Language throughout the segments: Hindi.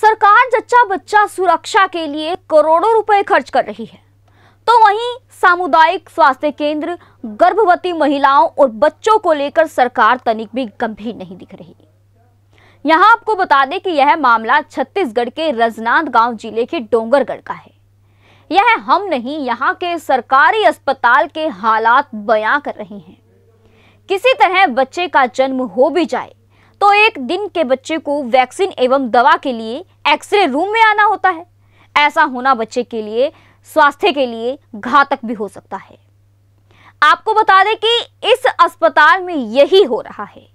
सरकार जच्चा बच्चा सुरक्षा के लिए करोड़ों रुपए खर्च कर रही है तो वहीं सामुदायिक स्वास्थ्य केंद्र गर्भवती महिलाओं और बच्चों को लेकर सरकार तनिक भी गंभीर नहीं दिख रही यहां आपको बता दें कि यह मामला छत्तीसगढ़ के गांव जिले के डोंगरगढ़ का है यह हम नहीं यहाँ के सरकारी अस्पताल के हालात बयां कर रहे हैं किसी तरह बच्चे का जन्म हो भी जाए तो एक दिन के बच्चे को वैक्सीन एवं दवा के लिए एक्सरे रूम में आना होता है ऐसा होना बच्चे के लिए स्वास्थ्य के लिए घातक भी हो सकता है आपको बता दें कि इस अस्पताल में यही हो रहा है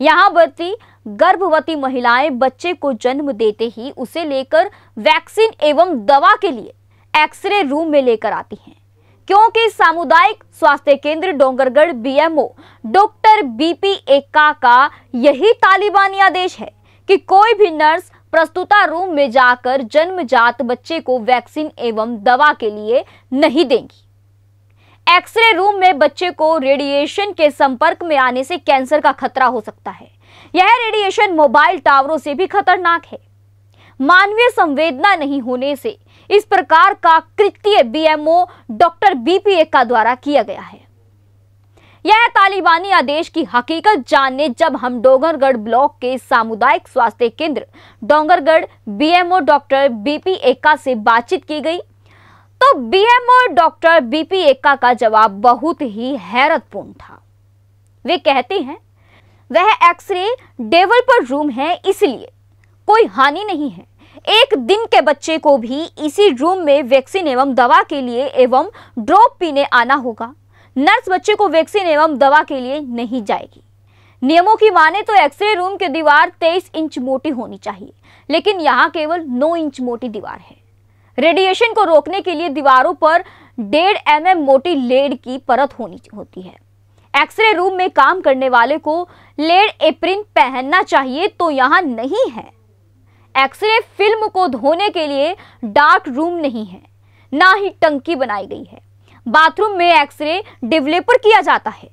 यहां भर्ती गर्भवती महिलाएं बच्चे को जन्म देते ही उसे लेकर वैक्सीन एवं दवा के लिए एक्सरे रूम में लेकर आती हैं क्योंकि सामुदायिक स्वास्थ्य केंद्र Dongargarh BMO doctor BP Ekka का यही तालिबानी आदेश है कि कोई भी नर्स प्रस्तुता रूम में जाकर जन्मजात बच्चे को वैक्सीन एवं दवा के लिए नहीं देंगी एक्सरे रूम में बच्चे को रेडिएशन के संपर्क में आने से कैंसर का खतरा हो सकता है यह रेडिएशन मोबाइल टावरों से भी खतरनाक है मानवीय संवेदना नहीं होने से इस प्रकार का कृत्य बीएमओ डॉक्टर बीपीए का द्वारा किया गया है यह तालिबानी आदेश की हकीकत जानने जब हम डोंगरगढ़ ब्लॉक के सामुदायिक स्वास्थ्य केंद्र Dongargarh BMO doctor BP Ekka से बातचीत की गई तो बीएमओ डॉक्टर बीपी एक्का का जवाब बहुत ही हैरतपूर्ण था वे कहते हैं वह एक्सरे डेवलपर रूम है इसलिए कोई हानि नहीं है एक दिन के बच्चे को भी इसी रूम में वैक्सीन एवं दवा के लिए एवं ड्रॉप पीने आना होगा नर्स बच्चे को वैक्सीन एवं दवा के लिए नहीं जाएगी नियमों की माने तो एक्सरे रूम की दीवार 23 इंच मोटी होनी चाहिए लेकिन यहाँ केवल 9 इंच मोटी दीवार है रेडिएशन को रोकने के लिए दीवारों पर डेढ़ एम mm मोटी लेड की परत होनी होती है एक्सरे रूम में काम करने वाले को लेड एप्रिन पहनना चाहिए तो यहाँ नहीं है एक्सरे फिल्म को धोने के लिए डार्क रूम नहीं है ना ही टंकी बनाई गई है बाथरूम में एक्सरे डेवलपर किया जाता है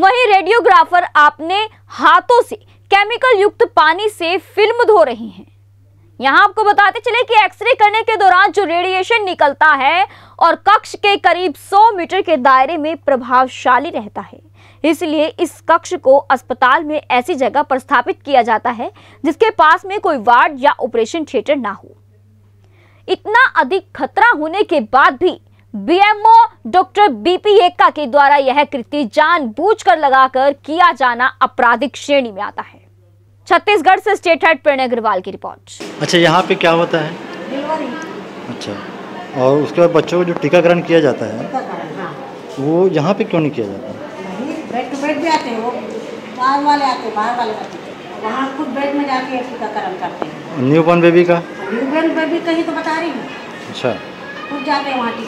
वहीं रेडियोग्राफर आपने हाथों से केमिकल युक्त पानी से फिल्म धो रहे हैं यहां आपको बताते चले कि एक्सरे करने के दौरान जो रेडिएशन निकलता है और कक्ष के करीब 100 मीटर के दायरे में प्रभावशाली रहता है इसलिए इस कक्ष को अस्पताल में ऐसी जगह पर स्थापित किया जाता है जिसके पास में कोई वार्ड या ऑपरेशन थिएटर ना हो इतना अधिक खतरा होने के बाद भी बीएमओ डॉक्टर बीपी एक्का के द्वारा यह कृत्य जानबूझकर लगाकर किया जाना आपराधिक श्रेणी में आता है छत्तीसगढ़ से स्टेट हेड प्रणय अग्रवाल की रिपोर्ट अच्छा यहाँ पे क्या होता है अच्छा और उसके बाद बच्चों को जो टीकाकरण किया जाता है हाँ। वो यहाँ पे क्यों नहीं किया जाता बेड टू बेड भी आते हैं वो टीकाकरण करते हैं न्यू बॉर्न बेबी का न्यू बॉर्न बेबी कहीं तो बता रही हूँ अच्छा खुद जाते हैं वहाँ